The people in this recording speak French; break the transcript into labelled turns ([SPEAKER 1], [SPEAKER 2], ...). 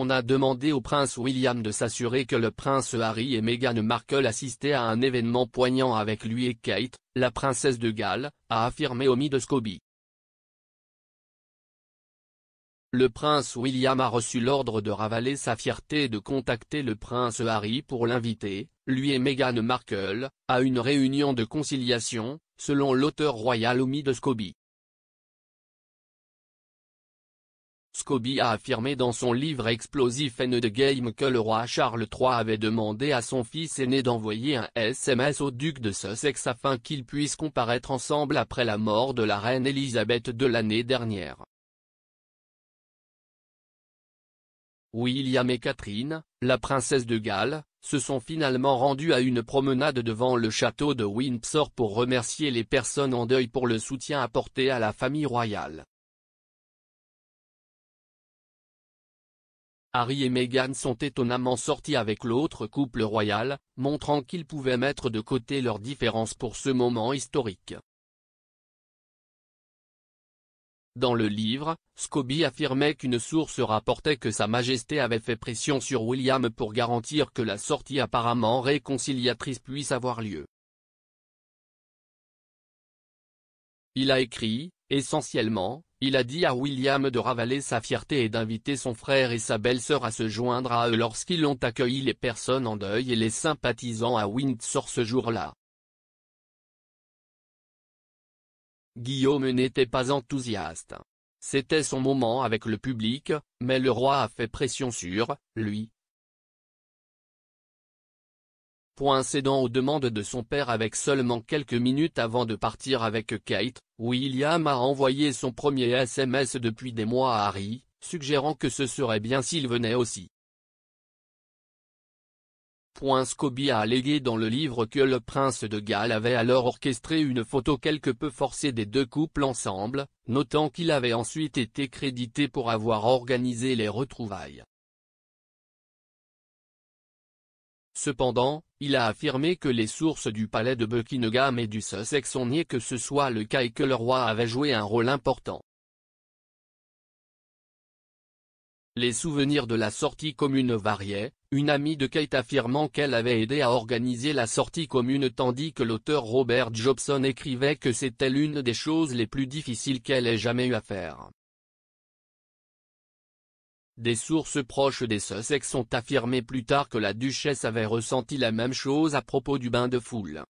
[SPEAKER 1] on a demandé au prince William de s'assurer que le prince Harry et Meghan Markle assistaient à un événement poignant avec lui et Kate, la princesse de Galles, a affirmé Omid de Scobie. Le prince William a reçu l'ordre de ravaler sa fierté et de contacter le prince Harry pour l'inviter, lui et Meghan Markle, à une réunion de conciliation, selon l'auteur royal Omid Scobie. Scobie a affirmé dans son livre explosif N de Game que le roi Charles III avait demandé à son fils aîné d'envoyer un SMS au duc de Sussex afin qu'ils puissent comparaître ensemble après la mort de la reine Élisabeth de l'année dernière. William et Catherine, la princesse de Galles, se sont finalement rendus à une promenade devant le château de Windsor pour remercier les personnes en deuil pour le soutien apporté à la famille royale. Harry et Meghan sont étonnamment sortis avec l'autre couple royal, montrant qu'ils pouvaient mettre de côté leurs différences pour ce moment historique. Dans le livre, Scobie affirmait qu'une source rapportait que Sa Majesté avait fait pression sur William pour garantir que la sortie apparemment réconciliatrice puisse avoir lieu. Il a écrit, Essentiellement, il a dit à William de ravaler sa fierté et d'inviter son frère et sa belle-sœur à se joindre à eux lorsqu'ils ont accueilli les personnes en deuil et les sympathisants à Windsor ce jour-là. Guillaume n'était pas enthousiaste. C'était son moment avec le public, mais le roi a fait pression sur lui, Point cédant aux demandes de son père avec seulement quelques minutes avant de partir avec Kate, William a envoyé son premier SMS depuis des mois à Harry, suggérant que ce serait bien s'il venait aussi. Point Scobie a allégué dans le livre que le prince de Galles avait alors orchestré une photo quelque peu forcée des deux couples ensemble, notant qu'il avait ensuite été crédité pour avoir organisé les retrouvailles. Cependant, il a affirmé que les sources du palais de Buckingham et du Sussex ont nié que ce soit le cas et que le roi avait joué un rôle important. Les souvenirs de la sortie commune variaient, une amie de Kate affirmant qu'elle avait aidé à organiser la sortie commune tandis que l'auteur Robert Jobson écrivait que c'était l'une des choses les plus difficiles qu'elle ait jamais eu à faire. Des sources proches des Sussex ont affirmé plus tard que la duchesse avait ressenti la même chose à propos du bain de foule.